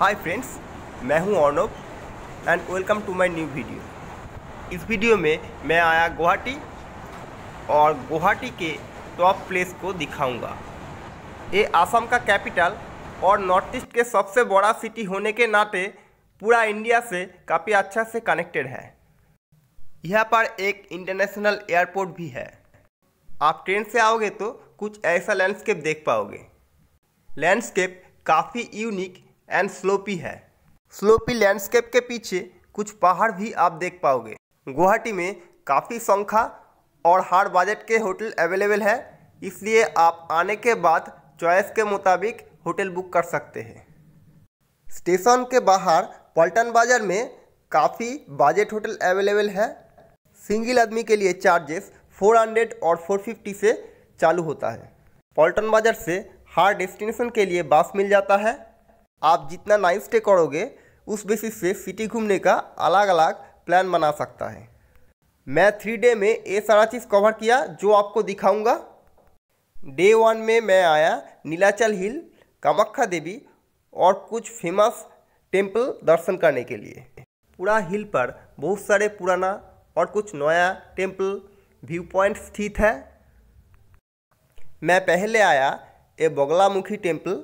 हाय friends मैं हूं Arnav and welcome to my new video इस वीडियो में मैं आया गुवाहाटी और गुवाहाटी के टॉप प्लेस को दिखाऊंगा ये आसाम का कैपिटल और नॉर्थ ईस्ट के सबसे बड़ा सिटी होने के नाते पूरा इंडिया से काफ़ी अच्छा से कनेक्टेड है यहाँ पर एक इंटरनेशनल एयरपोर्ट भी है आप ट्रेन से आओगे तो कुछ ऐसा लैंडस्केप देख पाओगे लैंडस्केप काफ़ी यूनिक एंड स्लोपी है स्लोपी लैंडस्केप के पीछे कुछ पहाड़ भी आप देख पाओगे गुवाहाटी में काफ़ी संख्या और हार्ड बजट के होटल अवेलेबल है इसलिए आप आने के बाद चॉइस के मुताबिक होटल बुक कर सकते हैं स्टेशन के बाहर पल्टन बाज़ार में काफ़ी बजट होटल अवेलेबल है सिंगल आदमी के लिए चार्जेस 400 और 450 से चालू होता है पल्टन बाज़ार से हर डेस्टिनेशन के लिए बस मिल जाता है आप जितना नाइट स्टे करोगे उस बेसिस से सिटी घूमने का अलग अलग प्लान बना सकता है मैं थ्री डे में ये सारा चीज़ कवर किया जो आपको दिखाऊंगा डे वन में मैं आया नीलाचल हिल कामाख्या देवी और कुछ फेमस टेम्पल दर्शन करने के लिए पूरा हिल पर बहुत सारे पुराना और कुछ नया टेम्पल व्यू पॉइंट स्थित है मैं पहले आया ए बगलामुखी टेम्पल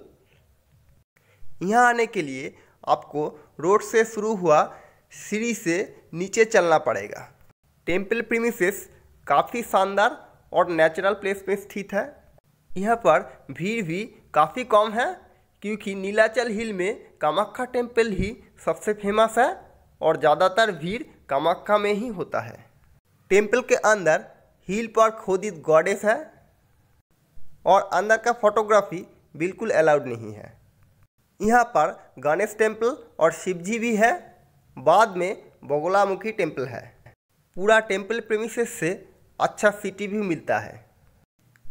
यहाँ आने के लिए आपको रोड से शुरू हुआ सीढ़ी से नीचे चलना पड़ेगा टेम्पल प्रीमिसेस काफ़ी शानदार और नेचुरल प्लेस में स्थित है यहाँ पर भीड़ भी काफ़ी कम है क्योंकि नीलाचल हिल में कामाख्या टेम्पल ही सबसे फेमस है और ज़्यादातर भीड़ कामाख्या में ही होता है टेम्पल के अंदर हिल पर खोदित गॉडेस है और अंदर का फोटोग्राफी बिल्कुल अलाउड नहीं है यहाँ पर गणेश टेम्पल और शिवजी भी है बाद में बगुलामुखी टेम्पल है पूरा टेम्पल प्रेमिसेस से अच्छा सिटी भी मिलता है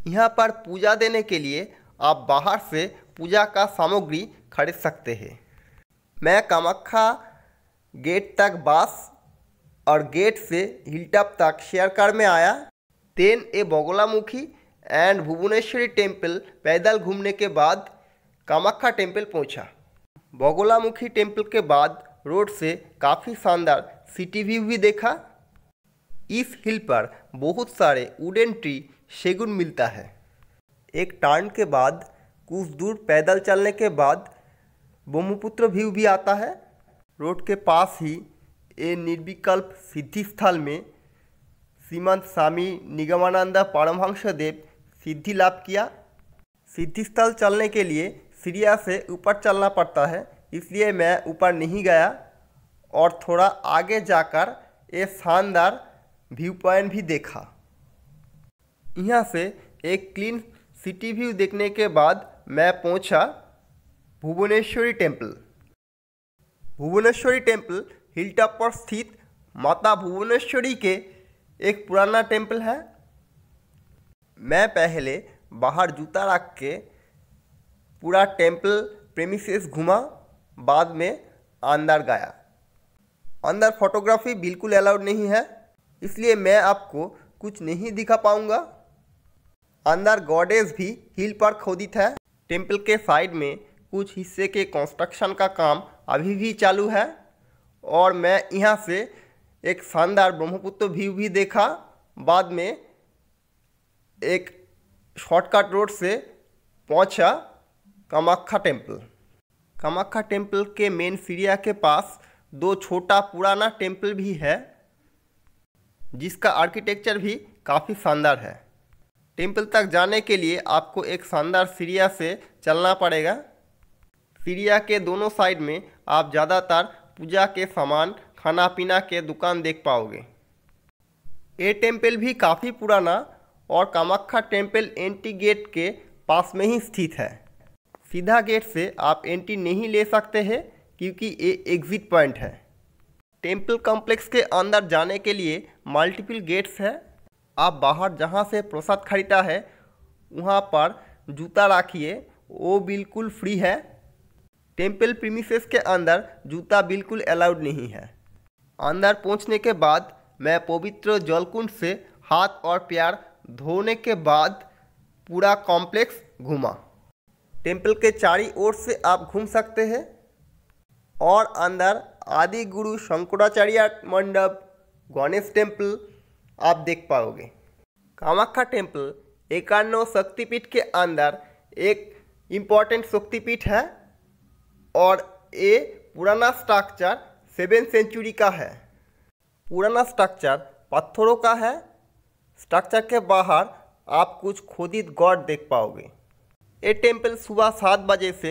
यहाँ पर पूजा देने के लिए आप बाहर से पूजा का सामग्री खरीद सकते हैं मैं कामाख्या गेट तक बस और गेट से हिलटॉप तक शेयर कार में आया then a Bagulamukhi and Bhuvaneshwari temple पैदल घूमने के बाद कामाख्या टेम्पल पहुँचा बगोलामुखी टेम्पल के बाद रोड से काफ़ी शानदार सिटी व्यू भी देखा इस हिल पर बहुत सारे वुडन ट्री शेगुन मिलता है एक टर्न के बाद कुछ दूर पैदल चलने के बाद ब्रह्मपुत्र व्यू भी आता है रोड के पास ही ए निर्विकल्प सिद्धि स्थल में श्रीमंत स्वामी निगमानंदा परमहंस देव सिद्धि लाभ किया सिद्धि स्थल चलने के लिए सीढ़िया से ऊपर चलना पड़ता है इसलिए मैं ऊपर नहीं गया और थोड़ा आगे जाकर ये शानदार व्यू पॉइंट भी देखा यहाँ से एक क्लीन सिटी व्यू देखने के बाद मैं पहुँचा Bhuvaneshwari temple Bhuvaneshwari temple hilltop पर स्थित माता भुवनेश्वरी के एक पुराना टेम्पल है मैं पहले बाहर जूता रख के पूरा टेम्पल प्रेमिसेस घूमा बाद में अंदर गया अंदर फोटोग्राफी बिल्कुल अलाउड नहीं है इसलिए मैं आपको कुछ नहीं दिखा पाऊंगा अंदर गॉडेज भी हिल पर खोदित है टेम्पल के साइड में कुछ हिस्से के कंस्ट्रक्शन का काम अभी भी चालू है और मैं यहाँ से एक शानदार ब्रह्मपुत्र व्यू भी देखा बाद में एक शॉर्टकट रोड से पहुँचा कामाख्या टेम्पल कामाख्या टेम्पल के मेन सीरिया के पास दो छोटा पुराना टेम्पल भी है जिसका आर्किटेक्चर भी काफ़ी शानदार है टेम्पल तक जाने के लिए आपको एक शानदार सीरिया से चलना पड़ेगा सीरिया के दोनों साइड में आप ज़्यादातर पूजा के सामान खाना पीना के दुकान देख पाओगे ये टेम्पल भी काफ़ी पुराना और कामाख्या टेम्पल एंटी गेट के पास में ही स्थित है सीधा गेट से आप एंट्री नहीं ले सकते हैं क्योंकि ये एग्ज़िट पॉइंट है टेम्पल कॉम्प्लेक्स के अंदर जाने के लिए मल्टीपल गेट्स हैं आप बाहर जहाँ से प्रसाद खरीदा है वहाँ पर जूता रखिए वो बिल्कुल फ्री है टेम्पल प्रीमिसेस के अंदर जूता बिल्कुल अलाउड नहीं है अंदर पहुँचने के बाद मैं पवित्र जलकुंड से हाथ और प्यार धोने के बाद पूरा कॉम्प्लेक्स घूमा टेम्पल के चारी ओर से आप घूम सकते हैं और अंदर आदि गुरु शंकराचार्य मंडप गणेश टेम्पल आप देख पाओगे कामाख्या टेम्पल एकान्नो शक्तिपीठ के अंदर एक इम्पॉर्टेंट शक्तिपीठ है और ये पुराना स्ट्रक्चर सेवन सेंचुरी का है पुराना स्ट्रक्चर पत्थरों का है स्ट्रक्चर के बाहर आप कुछ खोदित गॉड देख पाओगे ये टेम्पल सुबह सात बजे से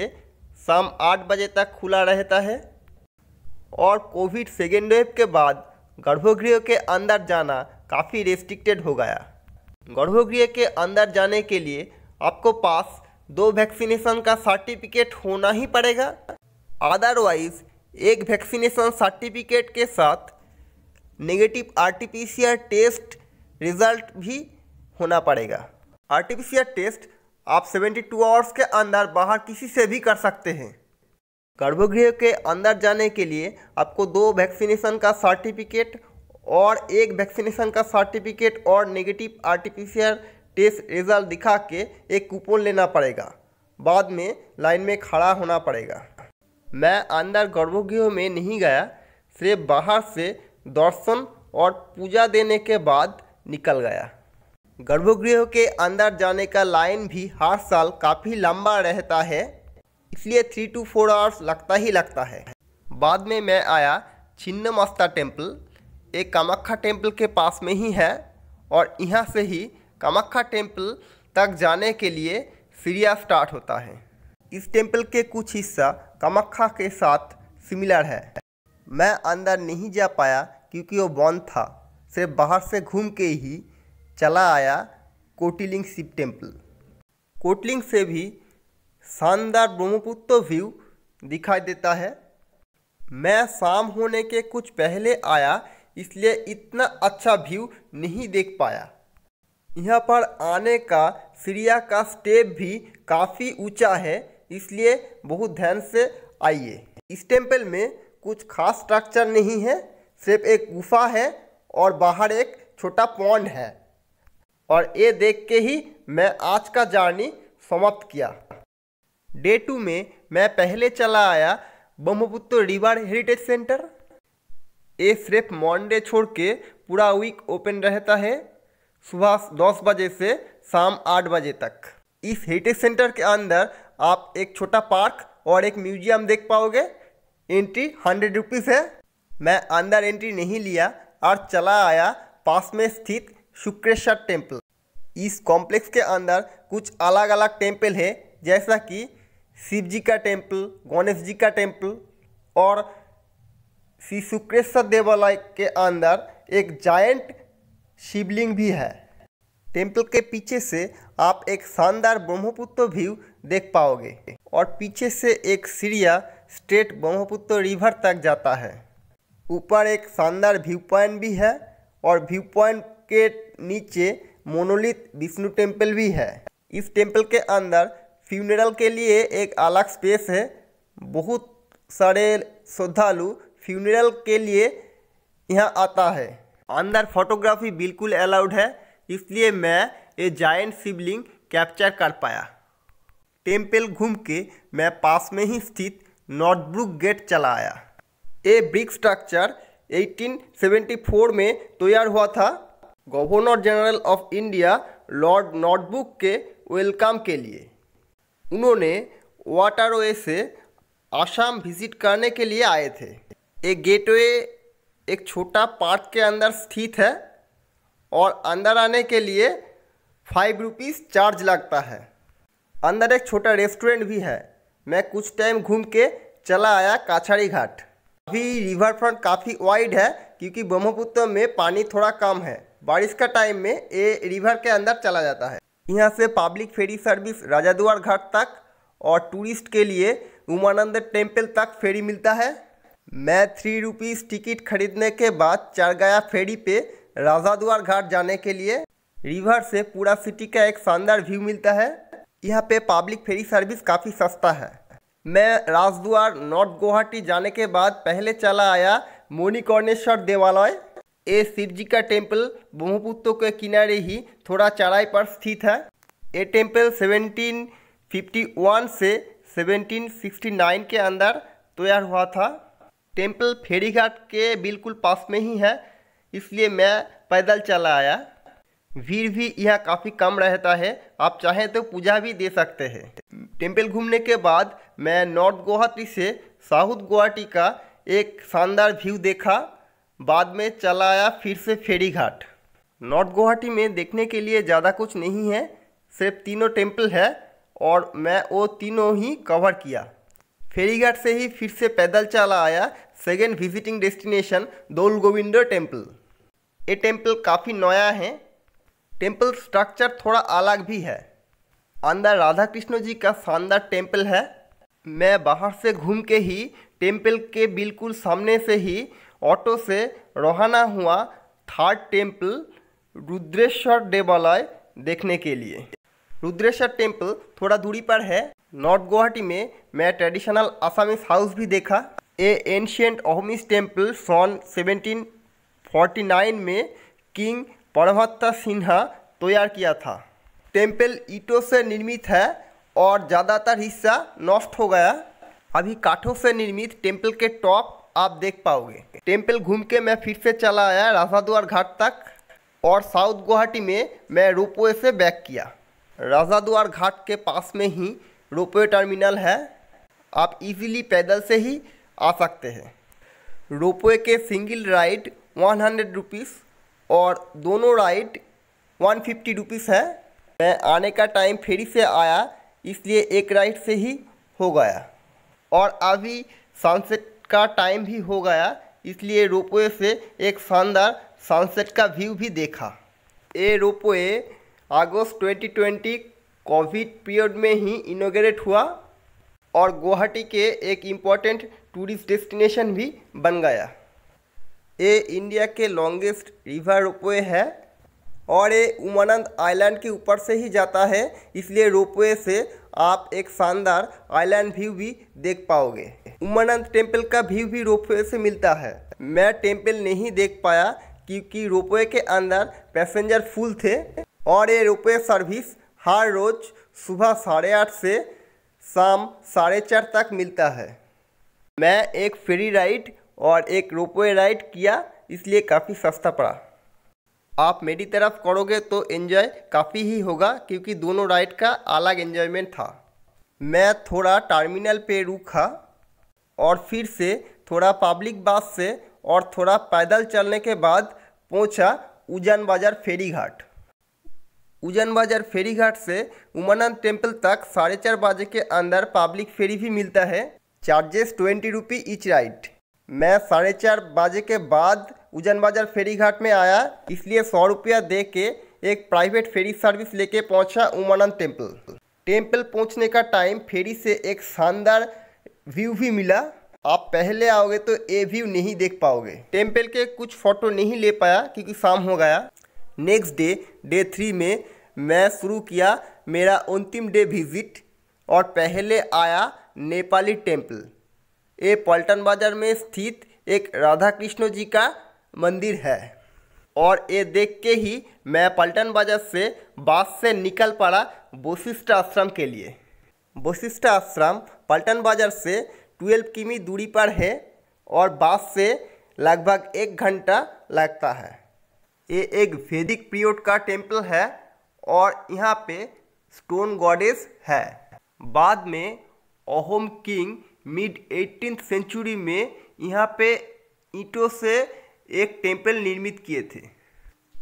शाम आठ बजे तक खुला रहता है और कोविड सेकेंड वेव के बाद गर्भगृह के अंदर जाना काफ़ी रेस्ट्रिक्टेड हो गया गर्भगृह के अंदर जाने के लिए आपको पास दो वैक्सीनेशन का सर्टिफिकेट होना ही पड़ेगा अदरवाइज एक वैक्सीनेशन सर्टिफिकेट के साथ नेगेटिव आरटीपीसीआर टेस्ट रिजल्ट भी होना पड़ेगा आरटीपीसीआर टेस्ट आप 72 आवर्स के अंदर बाहर किसी से भी कर सकते हैं गर्भगृह के अंदर जाने के लिए आपको दो वैक्सीनेशन का सर्टिफिकेट और एक वैक्सीनेशन का सर्टिफिकेट और नेगेटिव आर्टिफिशियल टेस्ट रिजल्ट दिखा के एक कूपन लेना पड़ेगा बाद में लाइन में खड़ा होना पड़ेगा मैं अंदर गर्भगृह में नहीं गया सिर्फ बाहर से दर्शन और पूजा देने के बाद निकल गया गर्भगृह के अंदर जाने का लाइन भी हर साल काफ़ी लंबा रहता है इसलिए थ्री टू फोर आवर्स लगता ही लगता है बाद में मैं आया छिन्नमस्ता टेम्पल एक कामाख्या टेम्पल के पास में ही है और यहाँ से ही कामाख्या टेम्पल तक जाने के लिए सीरिया स्टार्ट होता है इस टेम्पल के कुछ हिस्सा कामाख्या के साथ सिमिलर है मैं अंदर नहीं जा पाया क्योंकि वो बंद था सिर्फ बाहर से घूम के ही चला आया कोटिलिंग शिव टेम्पल कोटलिंग से भी शानदार ब्रह्मपुत्र व्यू दिखाई देता है मैं शाम होने के कुछ पहले आया इसलिए इतना अच्छा व्यू नहीं देख पाया यहाँ पर आने का सीढ़िया का स्टेप भी काफ़ी ऊंचा है इसलिए बहुत ध्यान से आइए इस टेम्पल में कुछ खास स्ट्रक्चर नहीं है सिर्फ एक गुफा है और बाहर एक छोटा पॉन्ड है और ये देख के ही मैं आज का जर्नी समाप्त किया डे टू में मैं पहले चला आया ब्रह्मपुत्र रिवर हेरिटेज सेंटर ये सिर्फ मंडे छोड़ के पूरा वीक ओपन रहता है सुबह दस बजे से शाम आठ बजे तक इस हेरिटेज सेंटर के अंदर आप एक छोटा पार्क और एक म्यूजियम देख पाओगे एंट्री हंड्रेड रुपीज़ है मैं अंदर एंट्री नहीं लिया और चला आया पास में स्थित शुक्रेश्वर टेम्पल इस कॉम्प्लेक्स के अंदर कुछ अलग अलग टेम्पल है जैसा कि शिव जी का टेम्पल गणेश जी का टेम्पल और श्री शुक्रेश्वर देवालय के अंदर एक जायंट शिवलिंग भी है टेम्पल के पीछे से आप एक शानदार ब्रह्मपुत्र व्यू देख पाओगे और पीछे से एक सीढ़िया स्ट्रेट ब्रह्मपुत्र रिवर तक जाता है ऊपर एक शानदार व्यू पॉइंट भी है और व्यू पॉइंट के नीचे मोनोलिथ विष्णु टेम्पल भी है इस टेम्पल के अंदर फ्यूनरल के लिए एक अलग स्पेस है बहुत सारे श्रद्धालु फ्यूनरल के लिए यहाँ आता है अंदर फोटोग्राफी बिल्कुल अलाउड है इसलिए मैं ये जायंट शिवलिंग कैप्चर कर पाया टेम्पल घूम के मैं पास में ही स्थित नॉर्थब्रुक गेट चला आया ये ब्रिक स्ट्रक्चर 1874 में तैयार हुआ था governor general of India Lord Northbrook के वेलकम के लिए उन्होंने वाटारोए से आसाम विजिट करने के लिए आए थे ये गेटवे एक छोटा पार्क के अंदर स्थित है और अंदर आने के लिए फाइव रुपीज़ चार्ज लगता है अंदर एक छोटा रेस्टोरेंट भी है मैं कुछ टाइम घूम के चला आया काछाड़ी घाट अभी रिवर फ्रंट काफ़ी वाइड है क्योंकि ब्रह्मपुत्र में पानी थोड़ा कम है बारिश का टाइम में ये रिवर के अंदर चला जाता है यहाँ से पब्लिक फेरी सर्विस राजादुआर घाट तक और टूरिस्ट के लिए उमानंद टेम्पल तक फेरी मिलता है मैं थ्री रुपीज़ टिकट खरीदने के बाद चरगया फेरी पे राजादुआर घाट जाने के लिए रिवर से पूरा सिटी का एक शानदार व्यू मिलता है यहाँ पे पब्लिक फेरी सर्विस काफ़ी सस्ता है मैं राजद्वार नॉर्थ गुवाहाटी जाने के बाद पहले चला आया मोनिकर्णेश्वर देवालय ये शिव जी का टेम्पल ब्रह्मपुत्र के किनारे ही थोड़ा चढ़ाई पर स्थित है ये टेम्पल 1751 से 1769 के अंदर तैयार हुआ था टेम्पल फेरीघाट के बिल्कुल पास में ही है इसलिए मैं पैदल चला आया भीड़ भी यहाँ काफ़ी कम रहता है आप चाहें तो पूजा भी दे सकते हैं टेम्पल घूमने के बाद मैं नॉर्थ गुवाहाटी से साउथ गुवाहाटी का एक शानदार व्यू देखा बाद में चला आया फिर से फेरी घाट नॉर्थ गुवाहाटी में देखने के लिए ज़्यादा कुछ नहीं है सिर्फ तीनों टेम्पल है और मैं वो तीनों ही कवर किया फेरीघाट से ही फिर से पैदल चला आया second visiting destination Dol Govinda temple ये टेम्पल काफ़ी नया है टेम्पल स्ट्रक्चर थोड़ा अलग भी है अंदर राधा कृष्ण जी का शानदार टेम्पल है मैं बाहर से घूम के ही टेम्पल के बिल्कुल सामने से ही ऑटो से रवाना हुआ थर्ड टेम्पल रुद्रेश्वर देवालय देखने के लिए रुद्रेश्वर टेम्पल थोड़ा दूरी पर है नॉर्थ गुवाहाटी में मैं ट्रेडिशनल आसामिस हाउस भी देखा ए एंशियंट ओहमिस टेम्पल सन 1749 में किंग परमत्ता सिन्हा तैयार किया था टेम्पल ईटों से निर्मित है और ज़्यादातर हिस्सा नष्ट हो गया अभी काठों से निर्मित टेम्पल के टॉप आप देख पाओगे टेम्पल घूम के मैं फिर से चला आया राजा द्वार घाट तक और साउथ गुवाहाटी में मैं रोपवे से बैक किया द्वार घाट के पास में ही रोपवे टर्मिनल है आप इजीली पैदल से ही आ सकते हैं रोपवे के सिंगल राइड वन हंड्रेड और दोनों राइड वन फिफ्टी रुपीज़ है मैं आने का टाइम फेरी से आया इसलिए एक राइड से ही हो गया और अभी सनसेट का टाइम भी हो गया इसलिए रोपवे से एक शानदार सनसेट का व्यू भी देखा ये रोपवे अगस्त 2020 कोविड पीरियड में ही इनोग्रेट हुआ और गुवाहाटी के एक इम्पॉर्टेंट टूरिस्ट डेस्टिनेशन भी बन गया ये इंडिया के लॉन्गेस्ट रिवर रोपवे है और ये उमानंद आइलैंड के ऊपर से ही जाता है इसलिए रोपवे से आप एक शानदार आइलैंड व्यू भी देख पाओगे उमानंद टेम्पल का व्यू भी रोपवे से मिलता है मैं टेम्पल नहीं देख पाया क्योंकि रोपवे के अंदर पैसेंजर फुल थे और ये रोपवे सर्विस हर रोज सुबह साढ़े आठ से शाम साढ़े चार तक मिलता है मैं एक फ्री राइड और एक रोपवे राइड किया इसलिए काफ़ी सस्ता पड़ा आप मेरी तरफ करोगे तो एंजॉय काफ़ी ही होगा क्योंकि दोनों राइड का अलग एंजॉयमेंट था मैं थोड़ा टर्मिनल पे रुका और फिर से थोड़ा पब्लिक बस से और थोड़ा पैदल चलने के बाद पहुंचा उजन बाजार फेरी घाट उजन बाजार फेरी घाट से उमानंद टेम्पल तक साढ़े चार बजे के अंदर पब्लिक फेरी भी मिलता है charges twenty rupee each ride मैं साढ़े चार बजे के बाद उजन बाजार फेरी घाट में आया इसलिए सौ रुपया दे के एक प्राइवेट फेरी सर्विस लेके पहुंचा उमानंद टेम्पल टेम्पल पहुंचने का टाइम फेरी से एक शानदार व्यू भी मिला आप पहले आओगे तो ये व्यू नहीं देख पाओगे टेम्पल के कुछ फ़ोटो नहीं ले पाया क्योंकि शाम हो गया नेक्स्ट डे डे थ्री में मैं शुरू किया मेरा अंतिम डे विजिट और पहले आया नेपाली टेम्पल ये पल्टन बाजार में स्थित एक राधा कृष्ण जी का मंदिर है और ये देख के ही मैं पल्टन बाजार से बस से निकल पड़ा वशिष्ठ आश्रम के लिए वशिष्ठ आश्रम पल्टन बाजार से 12 किमी दूरी पर है और बस से लगभग एक घंटा लगता है ये एक वैदिक पीरियड का टेम्पल है और यहाँ पे स्टोन गॉडेस है बाद में ओहोम किंग मिड एटीन सेंचुरी में यहाँ पे ईंटों से एक टेम्पल निर्मित किए थे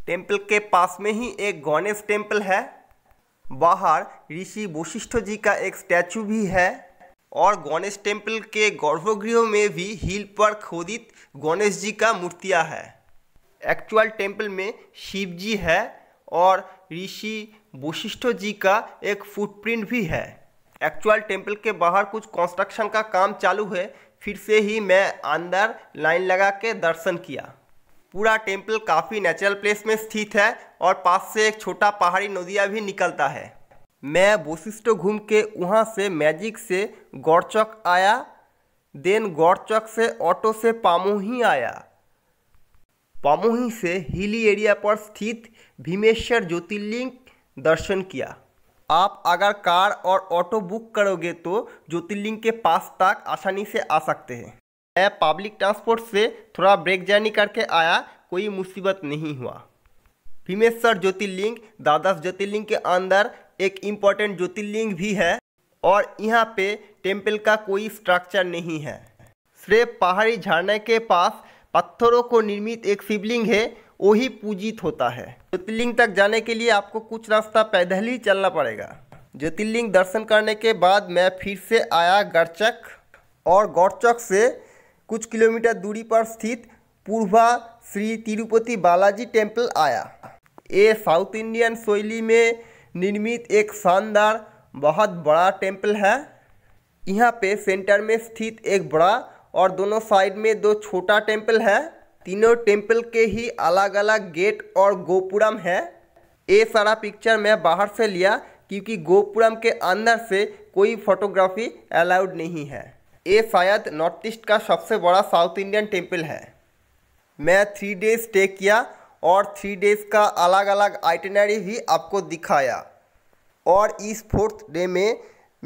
टेम्पल के पास में ही एक गणेश टेम्पल है बाहर ऋषि वशिष्ठ जी का एक स्टैचू भी है और गणेश टेम्पल के गर्भगृह में भी हिल पर खोदित गणेश जी का मूर्तियाँ है एक्चुअल टेम्पल में शिव जी है और ऋषि वशिष्ठ जी का एक फुटप्रिंट भी है एक्चुअल टेम्पल के बाहर कुछ कंस्ट्रक्शन का काम चालू है फिर से ही मैं अंदर लाइन लगा के दर्शन किया पूरा टेम्पल काफ़ी नेचुरल प्लेस में स्थित है और पास से एक छोटा पहाड़ी नदिया भी निकलता है मैं वशिष्ट घूम के वहाँ से मैजिक से गौरचौक आया देन गौरचौक से ऑटो से पामोही आया पामोही से हिली एरिया पर स्थित भीमेश्वर ज्योतिर्लिंग दर्शन किया आप अगर कार और ऑटो बुक करोगे तो ज्योतिर्लिंग के पास तक आसानी से आ सकते हैं मैं पब्लिक ट्रांसपोर्ट से थोड़ा ब्रेक जर्नी करके आया कोई मुसीबत नहीं हुआ भीमेश्वर ज्योतिर्लिंग द्वादश ज्योतिर्लिंग के अंदर एक इम्पॉर्टेंट ज्योतिर्लिंग भी है और यहाँ पे टेम्पल का कोई स्ट्रक्चर नहीं है सिर्फ पहाड़ी झरने के पास पत्थरों को निर्मित एक शिवलिंग है वही पूजित होता है ज्योतिर्लिंग तक जाने के लिए आपको कुछ रास्ता पैदल ही चलना पड़ेगा ज्योतिर्लिंग दर्शन करने के बाद मैं फिर से आया गढ़चक और गौरचक से कुछ किलोमीटर दूरी पर स्थित पूर्वा श्री तिरुपति बालाजी टेम्पल आया ये साउथ इंडियन शैली में निर्मित एक शानदार बहुत बड़ा टेम्पल है यहाँ पे सेंटर में स्थित एक बड़ा और दोनों साइड में दो छोटा टेम्पल है तीनों टेम्पल के ही अलग अलग गेट और गोपुरम है ये सारा पिक्चर मैं बाहर से लिया क्योंकि गोपुरम के अंदर से कोई फोटोग्राफी अलाउड नहीं है ये शायद नॉर्थ ईस्ट का सबसे बड़ा साउथ इंडियन टेम्पल है मैं थ्री डेज स्टे किया और थ्री डेज का अलग अलग आइटनरी भी आपको दिखाया और इस फोर्थ डे में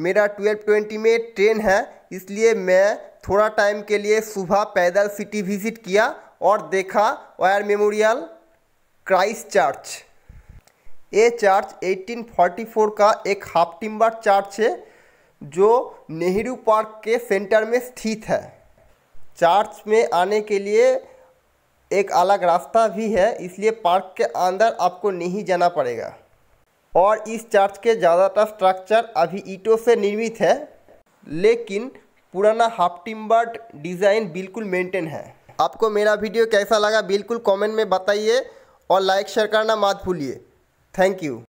मेरा ट्वेल्व ट्वेंटी में ट्रेन है इसलिए मैं थोड़ा टाइम के लिए सुबह पैदल सिटी विजिट किया और देखा वायर मेमोरियल क्राइस्ट चर्च ये चर्च 1844 का एक हाफ टिम्बर चर्च है जो नेहरू पार्क के सेंटर में स्थित है चर्च में आने के लिए एक अलग रास्ता भी है इसलिए पार्क के अंदर आपको नहीं जाना पड़ेगा और इस चर्च के ज़्यादातर स्ट्रक्चर अभी ईटों से निर्मित है लेकिन पुराना हाफ टिम्बर्ड डिज़ाइन बिल्कुल मेंटेन है आपको मेरा वीडियो कैसा लगा बिल्कुल कमेंट में बताइए और लाइक शेयर करना मत भूलिए थैंक यू